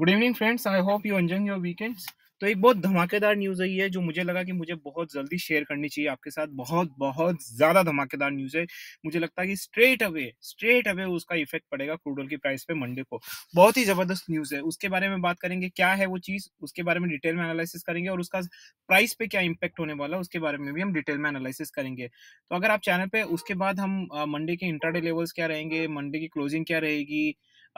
Good evening friends I hope you enjoying your weekends तो एक बहुत धमाकेदार न्यूज़ है जो मुझे लगा कि मुझे बहुत जल्दी शेयर करनी चाहिए आपके साथ बहुत बहुत ज़्यादा धमाकेदार न्यूज़ है मुझे लगता है कि स्ट्रेट अवे स्ट्रेट अवे उसका इफेक्ट पड़ेगा क्रूड ऑयल की प्राइस पे मंडे को बहुत ही ज़बरदस्त न्यूज़ है उसके बारे में बात करेंगे क्या है वो चीज़ उसके बारे में डिटेल में एनालिसिस करेंगे और उसका प्राइस पे क्या इम्पैक्ट होने वाला है उसके बारे में भी हम डिटेल में एनालिसिस करेंगे तो अगर आप चैनल पे उसके बाद हम मंडे के इंटरडे लेवल्स क्या रहेंगे मंडे की क्लोजिंग क्या रहेगी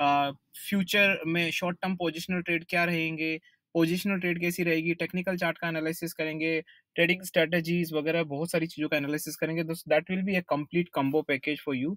फ्यूचर में शॉर्ट टर्म पोजिशनल ट्रेड क्या रहेंगे पोजिशनल ट्रेड कैसी रहेगी टेक्निकल चार्ट का एनालिसिस करेंगे ट्रेडिंग हम्म। स्ट्रेटजीज वगैरह बहुत सारी चीज़ों का एनालिसिस करेंगे that will be a complete combo package for you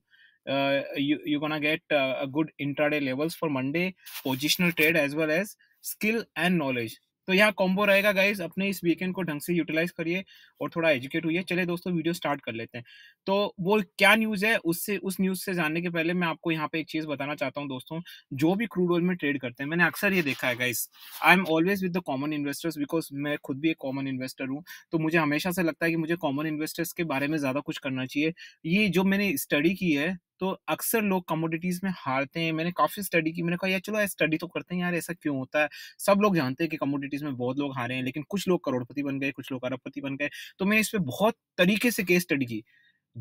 you you get good get uh, for Monday positional trade as well as skill and knowledge तो यहाँ कॉम्बो रहेगा गाइज अपने इस वीकेंड को ढंग से यूटिलाइज करिए और थोड़ा एजुकेट हुई चले दोस्तों वीडियो स्टार्ट कर लेते हैं तो वो क्या न्यूज़ है उससे उस न्यूज़ से जानने के पहले मैं आपको यहाँ पे एक चीज़ बताना चाहता हूँ दोस्तों जो भी क्रूड ऑयल में ट्रेड करते हैं मैंने अक्सर ये देखा है guys I am always with the common investors because मैं खुद भी एक कॉमन इन्वेस्टर हूँ तो मुझे हमेशा से लगता है कि मुझे कॉमन इन्वेस्टर्स के बारे में ज़्यादा कुछ करना चाहिए ये जो मैंने स्टडी की है तो अक्सर लोग कमोडिटीज़ में हारते हैं मैंने काफ़ी स्टडी की मैंने कहा यार चलो यार स्टडी तो करते हैं यार ऐसा क्यों होता है सब लोग जानते हैं कि कमोडिटीज़ में बहुत लोग हारे हैं लेकिन कुछ लोग करोड़पति बन गए कुछ लोग अरबपति बन गए तो मैंने इस पर बहुत तरीके से केस स्टडी की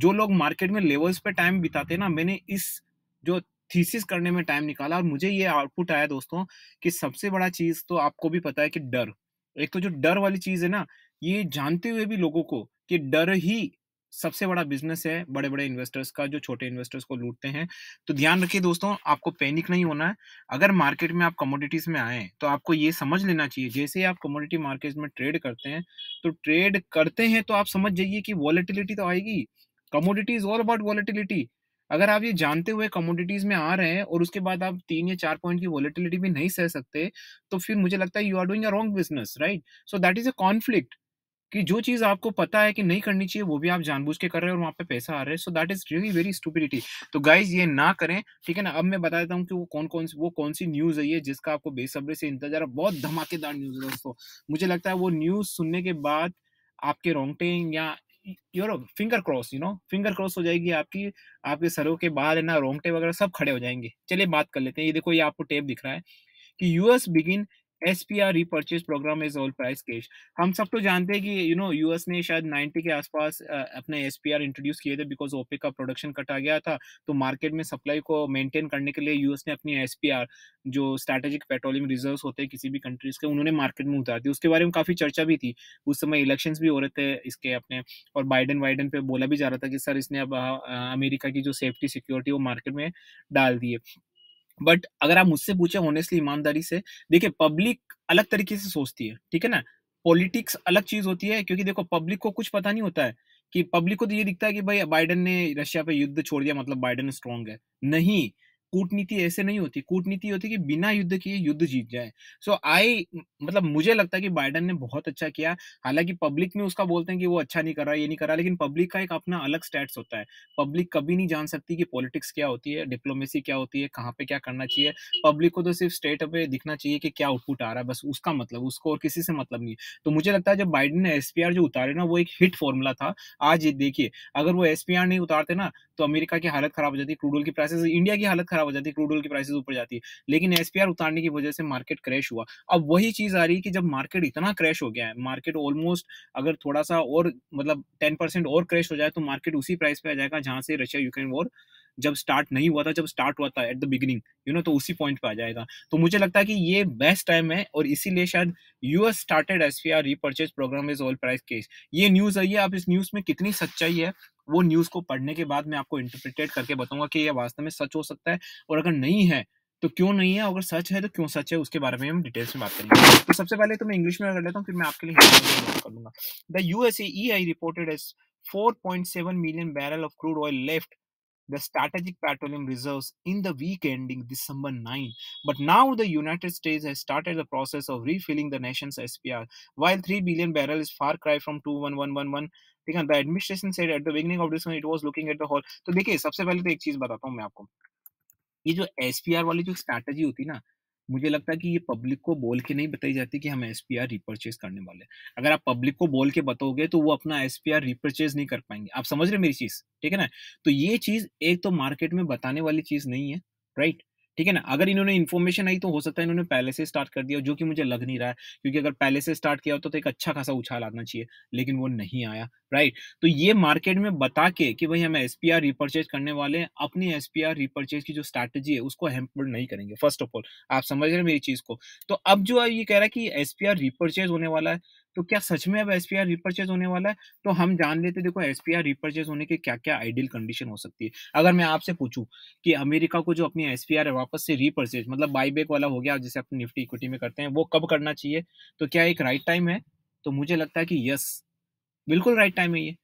जो लोग मार्केट में लेवल्स पे टाइम बिताते हैं ना मैंने इस जो थीसिस करने में टाइम निकाला और मुझे ये आउटपुट आया दोस्तों कि सबसे बड़ा चीज़ तो आपको भी पता है कि डर एक तो जो डर वाली चीज़ है ना ये जानते हुए भी लोगों को कि डर ही सबसे बड़ा बिजनेस है बड़े बड़े इन्वेस्टर्स का जो छोटे इन्वेस्टर्स को लूटते हैं तो ध्यान रखिए दोस्तों आपको पैनिक नहीं होना है अगर मार्केट में आप कमोडिटीज में आए तो आपको ये समझ लेना चाहिए जैसे ही आप कमोडिटी मार्केट में ट्रेड करते हैं तो ट्रेड करते हैं तो आप समझ जाइए कि वॉलेटिलिटी तो आएगी commodity is all about volatility अगर आप ये जानते हुए कमोडिटीज में आ रहे हैं और उसके बाद आप तीन या चार पॉइंट की वॉलेटिलिटी भी नहीं सह सकते तो फिर मुझे लगता है you are doing a wrong business right so that is a conflict कि जो चीज आपको पता है कि नहीं करनी चाहिए वो भी आप जानबूझ के कर रहे हो और वहाँ पे पैसा आ रहा है so that is really very stupidity तो गाइज ये ना करें ठीक है ना अब मैं बता देता हूँ कि वो कौन कौन सी वो कौन सी न्यूज है ये जिसका आपको बेसब्री से इंतजार है बहुत धमाकेदार न्यूज है दोस्तों मुझे लगता है वो न्यूज सुनने के बाद आपके रोंगटेंग या euro finger cross you know finger cross हो जाएगी आपकी आपके सरों के बाद है ना रोंगटे वगैरह सब खड़े हो जाएंगे चलिए बात कर लेते हैं ये देखो ये आपको टेप दिख रहा है कि US begin S P R repurchase program is all price cash हम सब तो जानते हैं कि यू नो यूएस ने शायद 90 के आसपास अपने एस पी आर इंट्रोड्यूस किए थे बिकॉज ओपे का प्रोडक्शन कटा गया था तो मार्केट में सप्लाई को मेंटेन करने के लिए यूएस ने अपनी एस पी आर जो स्ट्रैटेजिक पेट्रोलियम रिजर्व होते हैं किसी भी कंट्रीज के उन्होंने मार्केट में उतार दी उसके बारे में काफ़ी चर्चा भी थी उस समय इलेक्शन भी हो रहे थे इसके अपने और बाइडन वाइडन पे बोला भी जा रहा था कि सर इसने अब अमेरिका की जो सेफ्टी सिक्योरिटी वो मार्केट में डाल दी बट अगर आप मुझसे पूछे ऑनेस्टली ईमानदारी से देखिए पब्लिक अलग तरीके से सोचती है ठीक है ना पॉलिटिक्स अलग चीज होती है क्योंकि देखो पब्लिक को कुछ पता नहीं होता है कि पब्लिक को तो ये दिखता है कि भाई बाइडन ने रशिया पे युद्ध छोड़ दिया मतलब बाइडन स्ट्रांग है नहीं कूटनीति ऐसे नहीं होती कूटनीति होती कि बिना युद्ध किए युद्ध जीत जाए सो so, आई मतलब मुझे लगता है कि बाइडन ने बहुत अच्छा किया हालांकि पब्लिक में उसका बोलते हैं कि वो अच्छा नहीं कर रहा ये नहीं कर रहा लेकिन पब्लिक का एक अपना अलग स्टेट्स होता है पब्लिक कभी नहीं जान सकती कि पॉलिटिक्स क्या होती है डिप्लोमेसी क्या होती है कहाँ पे क्या करना चाहिए पब्लिक को तो सिर्फ स्टेट पे दिखना चाहिए कि क्या आउटपुट आ रहा है बस उसका मतलब उसको और किसी से मतलब नहीं तो मुझे लगता है जब बाइडन ने एस जो उतारे ना वो एक हिट फॉर्मूला था आज ये देखिए अगर वो एस नहीं उतारते ना तो अमेरिका की हालत खराब हो जाती क्रूडोल की प्राइसेस इंडिया की हालत खराब हो जाती है क्रूड ऑयल की प्राइसेस ऊपर जाती है लेकिन एस उतारने की वजह से मार्केट क्रैश हुआ अब वही चीज आ रही है कि जब मार्केट इतना क्रैश हो गया है मार्केट ऑलमोस्ट अगर थोड़ा सा और मतलब टेन परसेंट और क्रैश हो जाए तो मार्केट उसी प्राइस पे आ जाएगा जहां से रशिया यूक्रेन वॉर जब स्टार्ट नहीं हुआ था जब स्टार्ट हुआ था at the beginning you know तो उसी पॉइंट पे आ जाएगा तो मुझे लगता है कि ये बेस्ट टाइम है और इसीलिए शायद US started S P R repurchase program is all price case ये न्यूज़ आई है आप इस न्यूज़ में कितनी सच्चाई है वो न्यूज़ को पढ़ने के बाद मैं आपको इंटरप्रिटेट करके बताऊंगा कि यह वास्तव में सच हो सकता है और अगर नहीं है तो क्यों नहीं है अगर सच है तो क्यों सच है उसके बारे में हम डिटेल्स में बात करेंगे तो सबसे पहले तो मैं इंग्लिश में कर लेता हूँ फिर मैं आपके लिए हिंदी में कर लूंगा the USA E I reported as 4.7 million barrel of crude oil left the strategic petroleum reserves in the week ending December 9. But now the United States has started the process of refilling the nation's SPR. While 3 billion barrel is far cry from 21111, the administration said at the beginning of this one it was looking at the whole. So, look, first of all, I'll tell you one thing. मैं आपको ये जो SPR वाली जो strategy होती ना मुझे लगता है कि ये पब्लिक को बोल के नहीं बताई जाती कि हम एस पी आर रिपर्चेज करने वाले अगर आप पब्लिक को बोल के बताओगे तो वो अपना एस पी आर रिपर्चेज नहीं कर पाएंगे आप समझ रहे मेरी चीज़ ठीक है ना तो ये चीज़ एक तो मार्केट में बताने वाली चीज़ नहीं है राइट ठीक है ना अगर इन्होंने इन्फॉर्मेशन आई तो हो सकता है इन्होंने पहले से स्टार्ट कर दिया जो कि मुझे लग नहीं रहा है क्योंकि अगर पहले से स्टार्ट किया होता तो, तो एक अच्छा खासा उछाल आना चाहिए लेकिन वो नहीं आया राइट तो ये मार्केट में बता के कि भाई हम एस पी आर रिपर्चेज करने वाले हैं अपनी एस पी आर रिपर्चेज की जो स्ट्रैटेजी है उसको हेम्पर्ड नहीं करेंगे फर्स्ट ऑफ ऑल आप समझ रहे हैं मेरी चीज को तो अब जो ये कह रहा है कि एस पी आर रिपर्चेज होने वाला है तो क्या सच में अब एस पी आर रिपर्चेज होने वाला है तो हम जान लेते देखो एस पी आर रिपर्चेज होने के क्या क्या आइडियल कंडीशन हो सकती है अगर मैं आपसे पूछू कि अमेरिका को जो अपनी एस पी आर वापस से रिपर्चेज मतलब बाई वाला हो गया जैसे अपनी निफ्टी इक्विटी में करते हैं वो कब करना चाहिए तो क्या एक राइट टाइम है तो मुझे लगता है कि यस बिल्कुल राइट टाइम है ये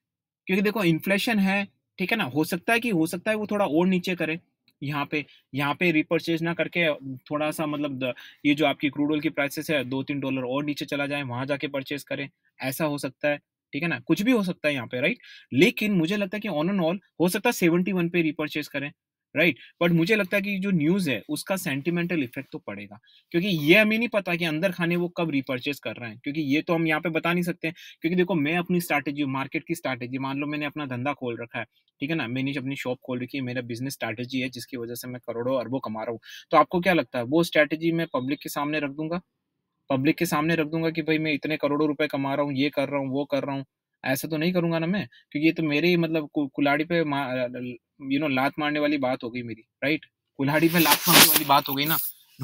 क्योंकि देखो इन्फ्लेशन है ठीक है ना हो सकता है कि हो सकता है वो थोड़ा और नीचे करे यहाँ पे यहाँ पे रिपर्चेज ना करके थोड़ा सा मतलब ये जो आपकी क्रूड ऑयल की प्राइसेस है दो तीन डॉलर और नीचे चला जाए वहां जाके परचेज करें ऐसा हो सकता है ठीक है ना कुछ भी हो सकता है यहाँ पे राइट लेकिन मुझे लगता है कि ऑन एंड ऑल हो सकता है सेवेंटी वन पे रिपर्चेज करें राइट right? बट मुझे लगता है कि जो न्यूज़ है उसका सेंटिमेंटल इफेक्ट तो पड़ेगा क्योंकि ये हमें नहीं पता कि अंदर खाने वो कब रिपर्चेस कर रहे हैं क्योंकि ये तो हम यहाँ पे बता नहीं सकते हैं क्योंकि देखो मैं अपनी स्ट्रैटेजी मार्केट की स्ट्रैटेजी मान लो मैंने अपना धंधा खोल रखा है ठीक है ना मैंने अपनी शॉप खोल रखी है मेरा बिजनेस स्ट्रैटेजी है जिसकी वजह से मैं करोड़ों अरबों कमा रहा हूँ तो आपको क्या लगता है वो स्ट्रैटेजी मैं पब्लिक के सामने रख दूंगा पब्लिक के सामने रख दूंगा कि भाई मैं इतने करोड़ों रुपए कमा रहा हूँ ये कर रहा हूँ वो कर रहा हूँ ऐसा तो नहीं करूंगा ना मैं क्योंकि ये तो मेरे ही मतलब कुल्हाड़ी पे यू नो लात मारने वाली बात हो गई मेरी राइट कुल्हाड़ी पे लात मारने वाली बात हो गई ना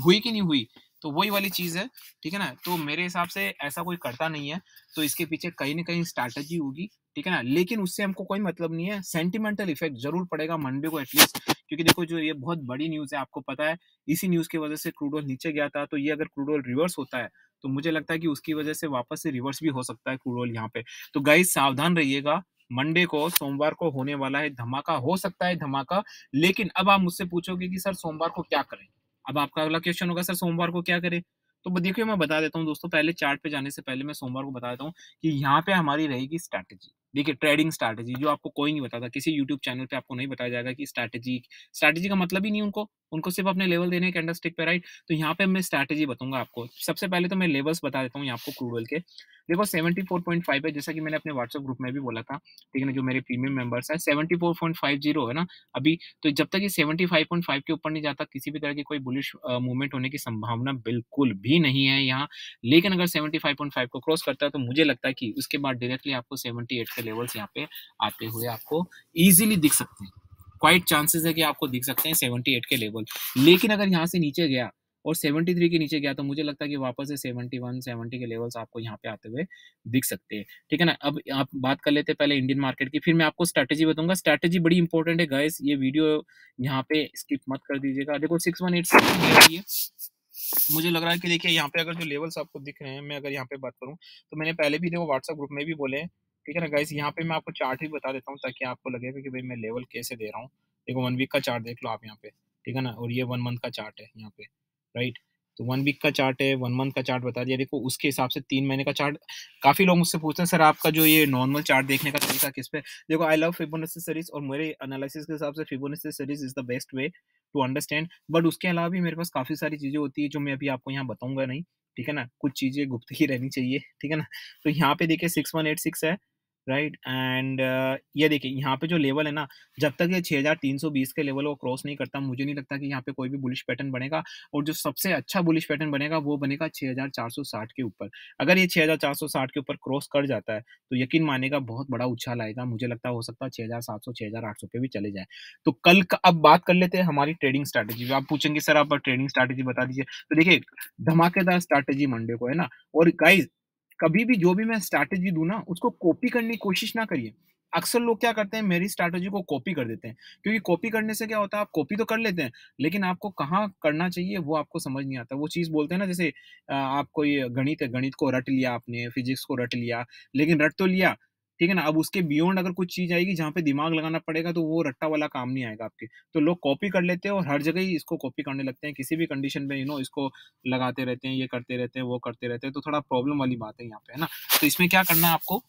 हुई कि नहीं हुई तो वही वाली चीज़ है ठीक है ना तो मेरे हिसाब से ऐसा कोई करता नहीं है तो इसके पीछे कहीं ना कहीं स्ट्रैटेजी होगी ठीक है ना लेकिन उससे हमको कोई मतलब नहीं है सेंटिमेंटल इफेक्ट जरूर पड़ेगा मंडे को एटलीस्ट क्योंकि देखो जो ये बहुत बड़ी न्यूज़ है आपको पता है इसी न्यूज़ की वजह से क्रूड ऑयल नीचे गया था तो ये अगर क्रूड ऑयल रिवर्स होता है तो मुझे लगता है कि उसकी वजह से वापस से रिवर्स भी हो सकता है क्रूड ऑयल यहाँ पे तो गाइज सावधान रहिएगा मंडे को सोमवार को होने वाला है धमाका हो सकता है धमाका लेकिन अब आप मुझसे पूछोगे कि सर सोमवार को क्या करें अब आपका अगला क्वेश्चन होगा सर सोमवार को क्या करें तो देखिए मैं बता देता हूँ दोस्तों पहले चार्ट पे जाने से पहले मैं सोमवार को बता देता हूँ कि यहाँ पे हमारी रहेगी स्ट्रैटेजी देखिए ट्रेडिंग स्ट्रैटेजी जो आपको कोई नहीं बताता किसी यूट्यूब चैनल पे आपको नहीं बताया जाएगा कि स्ट्रैटेजी स्ट्रैटेजी का मतलब ही नहीं उनको उनको सिर्फ अपने लेवल देने के स्टिक पे राइट तो यहाँ पे मैं स्ट्रैटेजी बताऊंगा आपको सबसे पहले तो मैं लेवल्स बता देता हूँ यहाँ आपको क्रूडल के देखो सेवेंटी फोर पॉइंट फाइव है जैसा कि मैंने अपने व्हाट्सअप ग्रुप में भी बोला था ठीक है ना जो मेरे प्रीमियम मेंबर्स है seventy four point five zero है ना अभी तो जब तक ये सेवेंटी फाइव पॉइंट फाइव के ऊपर नहीं जाता किसी भी तरह की कोई बुलिश मूवमेंट होने की संभावना बिल्कुल भी नहीं है यहाँ लेकिन अगर सेवेंटी फाइव पॉइंट फाइव को क्रॉस करता है तो मुझे लगता है कि उसके बाद डायरेक्टली आपको सेवेंटी एट के लेवल्स यहाँ पे आते हुए आपको इजीली दिख सकते हैं क्वाइट चांसेस है कि आपको दिख सकते हैं सेवेंटी एट के लेवल लेकिन अगर यहाँ से नीचे गया और 73 के नीचे गया तो मुझे लगता है कि वापस से 71 70 के लेवल्स आपको यहाँ पे आते हुए दिख सकते हैं ठीक है ना अब आप बात कर लेते हैं पहले इंडियन मार्केट की फिर मैं आपको स्ट्रैटेजी बताऊंगा स्ट्रैटेजी बड़ी इंपॉर्टेंट है गाइस ये वीडियो यहाँ पे स्किप मत कर दीजिएगा देखो सिक्स वन एट है मुझे लग रहा है कि देखिए यहाँ पे अगर जो लेवल्स आपको दिख रहे हैं मैं अगर यहाँ पे बात करूँ तो मैंने पहले भी देखो व्हाट्सअप ग्रुप में भी बोले हैं ठीक है ना गाइस यहाँ पे मैं आपको चार्ट भी बता देता हूँ ताकि आपको लगे कि भाई मैं लेवल कैसे दे रहा हूँ देखो वन वीक का चार्ट देख लो आप यहाँ पे ठीक है ना और ये वन मंथ का चार्ट है यहाँ पे राइट तो वन वीक का चार्ट है वन मंथ का चार्ट बता दिया देखो उसके हिसाब से तीन महीने का चार्ट काफ़ी लोग मुझसे पूछते हैं सर आपका जो ये नॉर्मल चार्ट देखने का तरीका किस पे देखो आई लव फिबोनाची सीरीज और मेरे एनालिसिस के हिसाब से Fibonacci series is the best way to understand but उसके अलावा भी मेरे पास काफ़ी सारी चीज़ें होती है जो मैं अभी आपको यहाँ बताऊंगा नहीं ठीक है ना कुछ चीज़ें गुप्त ही रहनी चाहिए ठीक है ना तो यहाँ पे देखिए सिक्स वन एट सिक्स है राइट एंड ये देखिए यहाँ पे जो लेवल है ना जब तक ये 6320 के लेवल को क्रॉस नहीं करता मुझे नहीं लगता कि यहाँ पे कोई भी बुलिश पैटर्न बनेगा और जो सबसे अच्छा बुलिश पैटर्न बनेगा वो बनेगा 6460 के ऊपर अगर ये 6460 के ऊपर क्रॉस कर जाता है तो यकीन मानेगा बहुत बड़ा उछाल आएगा मुझे लगता हो सकता है छह हज़ार पे भी चले जाए तो कल अब बात कर लेते हैं हमारी ट्रेडिंग स्ट्रैटेजी आप पूछेंगे सर आप ट्रेडिंग स्ट्रैटेजी बता दीजिए तो देखिए धमाकेदार स्ट्रैटेजी मंडे को है ना और गाइज कभी भी जो भी मैं स्ट्रैटेजी दूँ ना उसको कॉपी करने की कोशिश ना करिए अक्सर लोग क्या करते हैं मेरी स्ट्रैटेजी को कॉपी कर देते हैं क्योंकि कॉपी करने से क्या होता है आप कॉपी तो कर लेते हैं लेकिन आपको कहाँ करना चाहिए वो आपको समझ नहीं आता वो चीज़ बोलते हैं ना जैसे आप कोई गणित है गणित को रट लिया आपने फिजिक्स को रट लिया लेकिन रट तो लिया ठीक है ना अब उसके बियॉन्ड अगर कुछ चीज आएगी जहाँ पे दिमाग लगाना पड़ेगा तो वो रट्टा वाला काम नहीं आएगा आपके तो लोग कॉपी कर लेते हैं और हर जगह ही इसको कॉपी करने लगते हैं किसी भी कंडीशन में यू नो इसको लगाते रहते हैं ये करते रहते हैं वो करते रहते हैं तो थोड़ा प्रॉब्लम वाली बात है यहाँ पे है ना तो इसमें क्या करना है आपको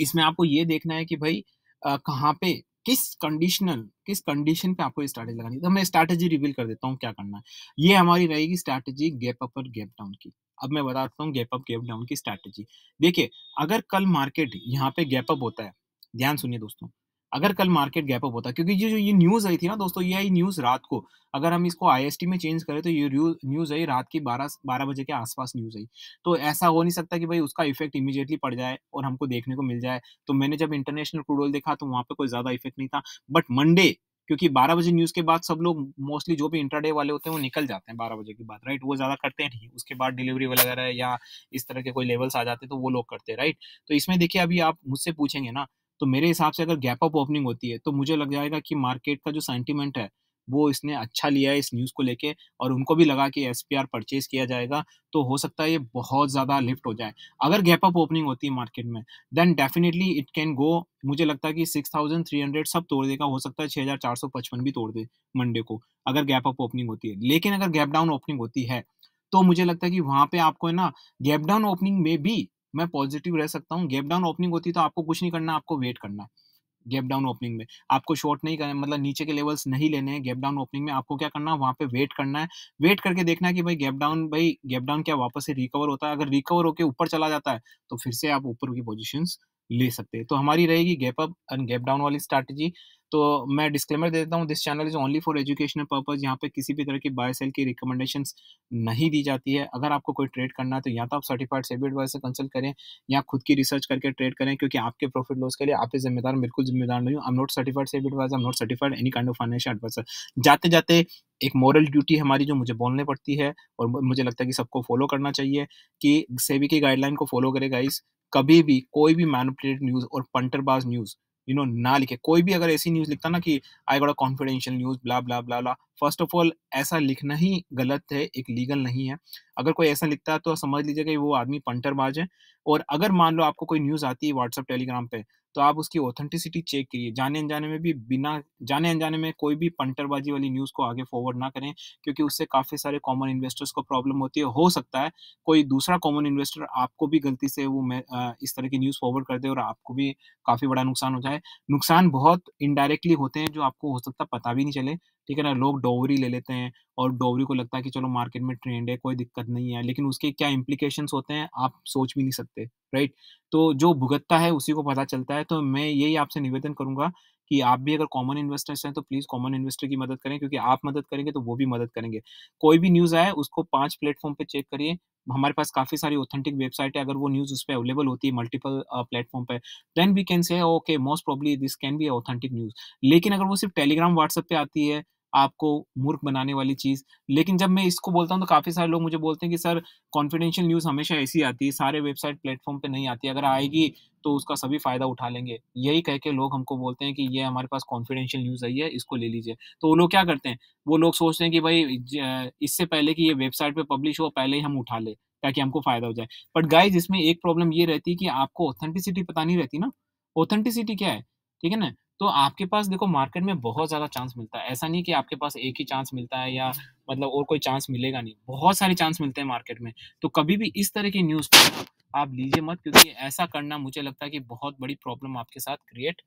इसमें आपको ये देखना है कि भाई कहाँ पे किस कंडीशनल किस कंडीशन पे आपको स्ट्रैटेजी लगानी है तो मैं स्ट्रैटेजी रिवील कर देता हूँ क्या करना है ये हमारी रहेगी स्ट्रैटेजी गैप अप और गैप डाउन की अब मैं बताता हूँ गैप अप गैप डाउन की स्ट्रैटेजी देखिए अगर कल मार्केट यहाँ पे गैप अप होता है ध्यान सुनिए दोस्तों अगर कल मार्केट गैप अप होता है क्योंकि ये जो ये न्यूज़ आई थी ना दोस्तों ये आई न्यूज़ रात को अगर हम इसको आईएसटी में चेंज करें तो ये न्यूज़ आई रात की बारह बारह बजे के आसपास न्यूज़ आई तो ऐसा हो नहीं सकता कि भाई उसका इफेक्ट इमीडिएटली पड़ जाए और हमको देखने को मिल जाए तो मैंने जब इंटरनेशनल क्रूड ऑयल देखा तो वहाँ पर कोई ज़्यादा इफेक्ट नहीं था बट मंडे क्योंकि बारह बजे न्यूज़ के बाद सब लोग मोस्टली जो भी इंटरडे वाले होते हैं वो निकल जाते हैं बारह बजे के बाद राइट वो ज़्यादा करते हैं नहीं उसके बाद डिलीवरी वगैरह या इस तरह के कोई लेवल्स आ जाते हैं तो वो लोग करते हैं राइट तो इसमें देखिए अभी आप मुझसे पूछेंगे ना तो मेरे हिसाब से अगर गैप अप ओपनिंग होती है तो मुझे लग जाएगा कि मार्केट का जो सेंटिमेंट है वो इसने अच्छा लिया है इस न्यूज़ को लेके और उनको भी लगा कि एस पी आर परचेज किया जाएगा तो हो सकता है ये बहुत ज़्यादा लिफ्ट हो जाए अगर गैप अप ओपनिंग होती है मार्केट में then definitely it can go मुझे लगता है कि सिक्स थाउजेंड थ्री हंड्रेड सब तोड़ देगा हो सकता है छः हज़ार चार सौ पचपन भी तोड़ दे मंडे को अगर गैप अप ओपनिंग होती है लेकिन अगर गैप डाउन ओपनिंग होती है तो मुझे लगता है कि वहाँ पे आपको है ना गैप डाउन ओपनिंग में भी मैं पॉजिटिव रह सकता हूँ गैप डाउन ओपनिंग होती तो आपको कुछ नहीं करना आपको वेट करना है गैप डाउन ओपनिंग में आपको शॉर्ट नहीं करना मतलब नीचे के लेवल्स नहीं लेने हैं गैप डाउन ओपनिंग में आपको क्या करना है वहाँ पे वेट करना है वेट करके देखना है कि भाई गैप डाउन भाई गैप डाउन क्या वापस से रिकवर होता है अगर रिकवर होकर ऊपर चला जाता है तो फिर से आप ऊपर की पोजिशन ले सकते हैं तो हमारी रहेगी gap up and gap down वाली स्ट्रैटेजी तो मैं डिस्क्लेमर दे देता हूँ this channel is only for educational purpose यहाँ पे किसी भी तरह की बाय सेल की रिकमेंडेशन नहीं दी जाती है अगर आपको कोई ट्रेड करना है तो या तो आप सर्टिफाइड सेबी एडवाइस से कंसल्ट करें या खुद की रिसर्च करके ट्रेड करें क्योंकि आपके प्रॉफिट लॉस के लिए आप जिम्मेदार बिल्कुल जिम्मेदार नहीं हूँ I'm not certified SEBI advice I'm not certified any kind of financial advisor जाते जाते एक मॉरल ड्यूटी हमारी जो मुझे बोलने पड़ती है और मुझे लगता है कि सबको फॉलो करना चाहिए कि सेबी की गाइडलाइन को फॉलो करेगा इस कभी भी कोई भी मैनुपलेटेड न्यूज़ और पंटरबाज न्यूज़ यू नो ना लिखे कोई भी अगर ऐसी न्यूज लिखता ना कि I got a confidential news blah blah blah blah first of all ऐसा लिखना ही गलत है एक लीगल नहीं है अगर कोई ऐसा लिखता है तो समझ लीजिए कि वो आदमी पंटरबाज है और अगर मान लो आपको कोई न्यूज आती है व्हाट्सअप टेलीग्राम पे तो आप उसकी ऑथेंटिसिटी चेक करिए जाने अनजाने में भी बिना जाने अनजाने में कोई भी पंटरबाजी वाली न्यूज़ को आगे फॉरवर्ड ना करें क्योंकि उससे काफ़ी सारे कॉमन इन्वेस्टर्स को प्रॉब्लम होती है हो सकता है कोई दूसरा कॉमन इन्वेस्टर आपको भी गलती से वो इस तरह की न्यूज़ फॉरवर्ड कर दे और आपको भी काफ़ी बड़ा नुकसान हो जाए नुकसान बहुत इनडायरेक्टली होते हैं जो आपको हो सकता पता भी नहीं चले ठीक है ना लोग डोवरी ले लेते हैं और डोवरी को लगता है कि चलो मार्केट में ट्रेंड है कोई दिक्कत नहीं है लेकिन उसके क्या इम्प्लीकेशन होते हैं आप सोच भी नहीं सकते राइट तो जो भुगतता है उसी को पता चलता है तो मैं यही आपसे निवेदन करूंगा कि आप भी अगर कॉमन इन्वेस्टर्स हैं तो प्लीज़ कॉमन इन्वेस्टर की मदद करें क्योंकि आप मदद करेंगे तो वो भी मदद करेंगे कोई भी न्यूज़ आए उसको पांच प्लेटफॉर्म पे चेक करिए हमारे पास काफ़ी सारी ऑथेंटिक वेबसाइट है अगर वो न्यूज़ उस पर अवेलेबल होती है मल्टीपल प्लेटफॉर्म पर then we can say okay most probably this can be authentic news लेकिन अगर वो सिर्फ टेलीग्राम व्हाट्सएप पे आती है आपको मूर्ख बनाने वाली चीज़ लेकिन जब मैं इसको बोलता हूँ तो काफ़ी सारे लोग मुझे बोलते हैं कि सर कॉन्फिडेंशियल न्यूज़ हमेशा ऐसी आती है सारे वेबसाइट प्लेटफॉर्म पे नहीं आती अगर आएगी तो उसका सभी फ़ायदा उठा लेंगे यही कह के लोग हमको बोलते हैं कि ये हमारे पास कॉन्फिडेंशियल न्यूज़ आई है इसको ले लीजिए तो वो लोग क्या करते हैं वो लोग सोचते हैं कि भाई इससे पहले कि ये वेबसाइट पर पब्लिश हो पहले ही हम उठा ले ताकि हमको फ़ायदा हो जाए बट गाइज इसमें एक प्रॉब्लम ये रहती है कि आपको ऑथेंटिसिटी पता नहीं रहती ना ऑथेंटिसिटी क्या है ठीक है ना तो आपके पास देखो मार्केट में बहुत ज़्यादा चांस मिलता है ऐसा नहीं कि आपके पास एक ही चांस मिलता है या मतलब और कोई चांस मिलेगा नहीं बहुत सारे चांस मिलते हैं मार्केट में तो कभी भी इस तरह की न्यूज़ आप लीजिए मत क्योंकि ऐसा करना मुझे लगता है कि बहुत बड़ी प्रॉब्लम आपके साथ क्रिएट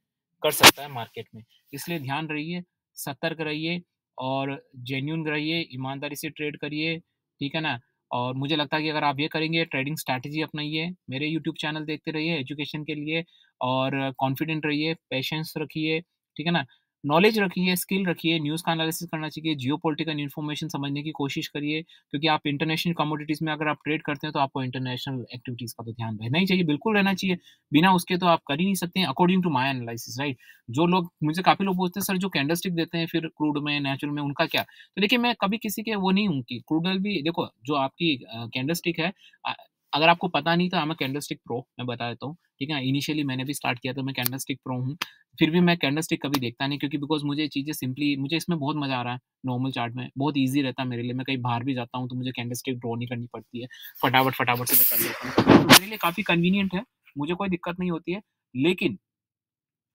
कर सकता है मार्केट में इसलिए ध्यान रहिए सतर्क रहिए और जेन्यून रहिए ईमानदारी से ट्रेड करिए ठीक है ना और मुझे लगता है कि अगर आप ये करेंगे ट्रेडिंग स्ट्रैटेजी अपनाइए मेरे यूट्यूब चैनल देखते रहिए एजुकेशन के लिए और कॉन्फिडेंट रहिए पेशेंस रखिए ठीक है ना नॉलेज रखिए स्किल रखिए न्यूज़ का एनालिसिस करना चाहिए जियो पोलिटिकल इन्फॉर्मेशन समझने की कोशिश करिए क्योंकि आप इंटरनेशनल कमोडिटीज़ में अगर आप ट्रेड करते हैं तो आपको इंटरनेशनल एक्टिविटीज़ का तो ध्यान रहना ही चाहिए बिल्कुल रहना चाहिए बिना उसके तो आप कर ही नहीं सकते हैं according to my analysis right जो लोग मुझे काफ़ी लोग बोलते हैं सर जो कैंडलस्टिक देते हैं फिर क्रूड में नेचुरल में उनका क्या तो देखिए मैं कभी किसी के वो नहीं हूँ कि क्रूडल भी देखो जो आपकी कैंडल स्टिक है अगर आपको पता नहीं तो आई कैंडल स्टिक प्रो मैं बता देता हूँ ठीक है इनिशियली मैंने भी स्टार्ट किया था तो मैं कैंडल स्टिक प्रो हूँ फिर भी मैं कैंडल स्टिक कभी देखता नहीं क्योंकि बिकॉज मुझे चीज़ें सिंपली मुझे इसमें बहुत मज़ा आ रहा है नॉर्मल चार्ट में बहुत ईजी रहता है मेरे लिए मैं कहीं बाहर भी जाता हूँ तो मुझे कैंडल स्टिक ड्रॉ नहीं करनी पड़ती है फटाफट फटाफट से मैं कर लेता हूँ तो मेरे लिए काफ़ी कन्वीनियंट है मुझे कोई दिक्कत नहीं होती है लेकिन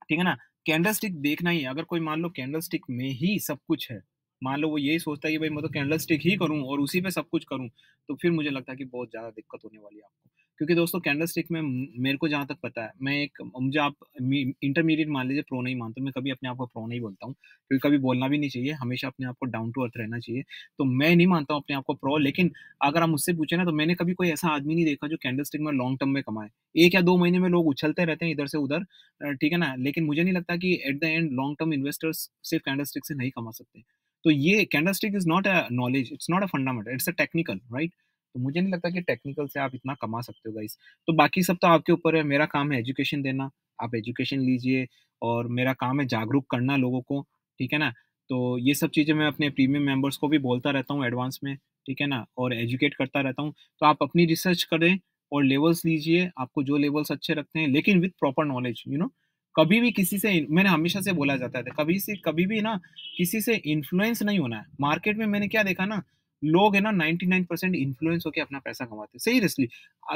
ठीक है ना कैंडल स्टिक देखना ही अगर कोई मान लो कैंडल स्टिक में ही सब कुछ है मान लो वो यही सोचता है कि भाई मैं तो कैंडल स्टिक ही करूँ और उसी में सब कुछ करूँ तो फिर मुझे लगता है कि बहुत ज़्यादा दिक्कत होने वाली है आपको क्योंकि दोस्तों कैंडल स्टिक में मेरे को जहाँ तक पता है मैं एक मुझे आप इंटरमीडिएट मान लीजिए प्रो नहीं मानता मैं कभी अपने आप को प्रो नहीं बोलता हूँ क्योंकि कभी बोलना भी नहीं चाहिए हमेशा अपने आप को डाउन टू अर्थ रहना चाहिए तो मैं नहीं मानता हूँ अपने आप को प्रो लेकिन अगर आप मुझसे पूछे ना तो मैंने कभी कोई ऐसा आदमी नहीं देखा जो कैंडल स्टिक में लॉन्ग टर्म में कमाए एक या दो महीने में लोग उछलते रहते हैं इधर से उधर ठीक है ना लेकिन मुझे नहीं लगता कि at the end long term investors सिर्फ कैंडल स्टिक से नहीं कमा सकते तो ये candlestick is not a knowledge it's not a fundamental it's a technical right तो मुझे नहीं लगता कि टेक्निकल से आप इतना कमा सकते हो गाइस तो बाकी सब तो आपके ऊपर है मेरा काम है एजुकेशन देना आप एजुकेशन लीजिए और मेरा काम है जागरूक करना लोगों को ठीक है ना तो ये सब चीज़ें मैं अपने प्रीमियम मेंबर्स को भी बोलता रहता हूँ एडवांस में ठीक है ना और एजुकेट करता रहता हूँ तो आप अपनी रिसर्च करें और लेवल्स लीजिए आपको जो लेवल्स अच्छे रखते हैं लेकिन with proper knowledge you know कभी भी किसी से मैंने हमेशा से बोला जाता था कभी से कभी भी ना किसी से इन्फ्लुएंस नहीं होना है मार्केट में मैंने क्या देखा ना लोग है ना 99 परसेंट इन्फ्लुएंस होकर अपना पैसा कमाते हैं सीरियसली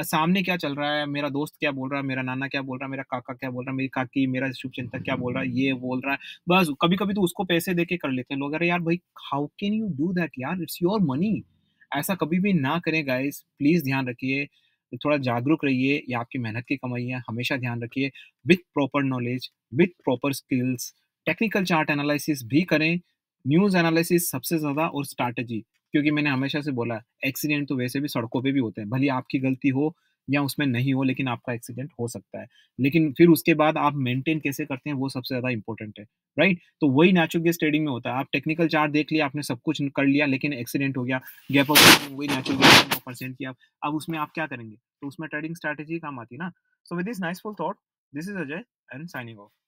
सामने क्या चल रहा है मेरा दोस्त क्या बोल रहा है मेरा नाना क्या बोल रहा है मेरा काका क्या बोल रहा है मेरी काकी मेरा शुभ चिंतक क्या बोल रहा है ये बोल रहा है बस कभी कभी तो उसको पैसे दे के कर लेते हैं लोग अरे यार भाई how can you do that यार इट्स योर मनी ऐसा कभी भी ना करें गाइस प्लीज ध्यान रखिए थोड़ा जागरूक रहिए ये आपकी मेहनत की कमाई है हमेशा ध्यान रखिए with proper knowledge with proper skills technical chart analysis भी करें न्यूज़ एनालिसिस सबसे ज़्यादा और स्ट्रैटेजी क्योंकि मैंने हमेशा से बोला एक्सीडेंट तो वैसे भी सड़कों पे भी होते हैं भले आपकी गलती हो या उसमें नहीं हो लेकिन आपका एक्सीडेंट हो सकता है लेकिन फिर उसके बाद आप मेंटेन कैसे करते हैं वो सबसे ज़्यादा इंपॉर्टेंट है राइट तो वही नेचुरल गैस ट्रेडिंग में होता है आप टेक्निकल चार्ट देख लिया आपने सब कुछ कर लिया लेकिन एक्सीडेंट हो गया गैप ऑफ वही नेचुरल गैस नौ परसेंट की आप अब उसमें आप क्या करेंगे तो उसमें ट्रेडिंग स्ट्रेटेजी काम आती है ना so with this full thought this is Ajay and signing of